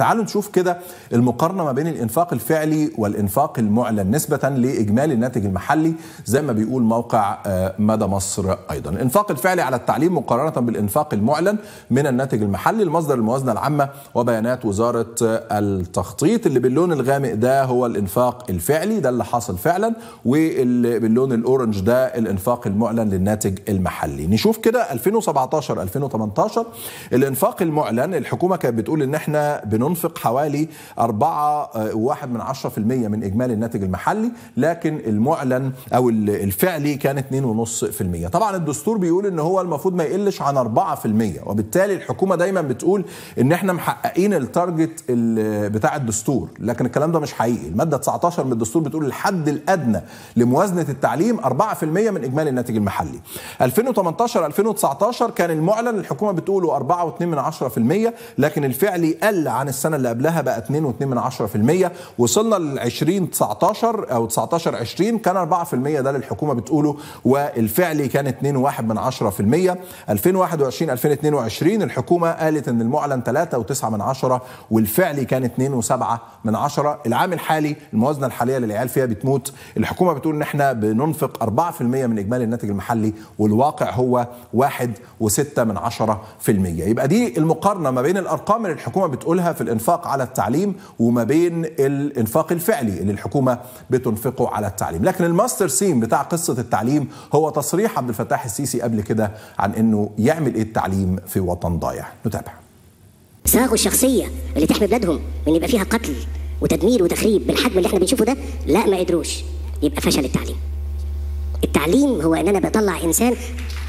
تعالوا نشوف كده المقارنه ما بين الانفاق الفعلي والانفاق المعلن نسبه لاجمالي الناتج المحلي زي ما بيقول موقع آه، مدى مصر ايضا. الانفاق الفعلي على التعليم مقارنه بالانفاق المعلن من الناتج المحلي المصدر الموازنه العامه وبيانات وزاره آه، التخطيط اللي باللون الغامق ده هو الانفاق الفعلي ده اللي حاصل فعلا واللي باللون الاورنج ده الانفاق المعلن للناتج المحلي. نشوف كده 2017 2018 الانفاق المعلن الحكومه كانت بتقول ان احنا بنون بننفق حوالي 4.1 آه، من من إجمالي الناتج المحلي لكن المعلن أو الفعلي كان 2.5% طبعا الدستور بيقول ان هو المفروض ما يقلش عن 4% وبالتالي الحكومه دايما بتقول ان احنا محققين التارجت بتاع الدستور لكن الكلام ده مش حقيقي الماده 19 من الدستور بتقول الحد الادنى لموازنه التعليم 4% من اجمالي الناتج المحلي 2018 2019 كان المعلن الحكومه بتقوله 4.2 لكن الفعلي قل عن السنه اللي قبلها بقى 2.2% وصلنا ل 20 19 او 19 20 كان 4% ده للحكومه بتقوله والفعلي كان 2.1 من 2021 2022 الحكومه قالت ان المعلن 3.9 من عشرة والفعلي كان 2.7 من عشرة العام الحالي الموازنه الحاليه اللي العيال فيها بتموت الحكومه بتقول ان احنا بننفق 4% من اجمالي الناتج المحلي والواقع هو 1.6 من المية. يبقى دي المقارنه ما بين الارقام اللي الحكومه بتقولها في الإنفاق على التعليم وما بين الإنفاق الفعلي اللي الحكومة بتنفقه على التعليم لكن الماستر سيم بتاع قصة التعليم هو تصريح عبد الفتاح السيسي قبل كده عن أنه يعمل إيه التعليم في وطن ضايع نتابع صاغوا الشخصية اللي تحمي بلادهم من يبقى فيها قتل وتدمير وتخريب بالحجم اللي احنا بنشوفه ده لا ما قدروش يبقى فشل التعليم التعليم هو ان انا بطلع انسان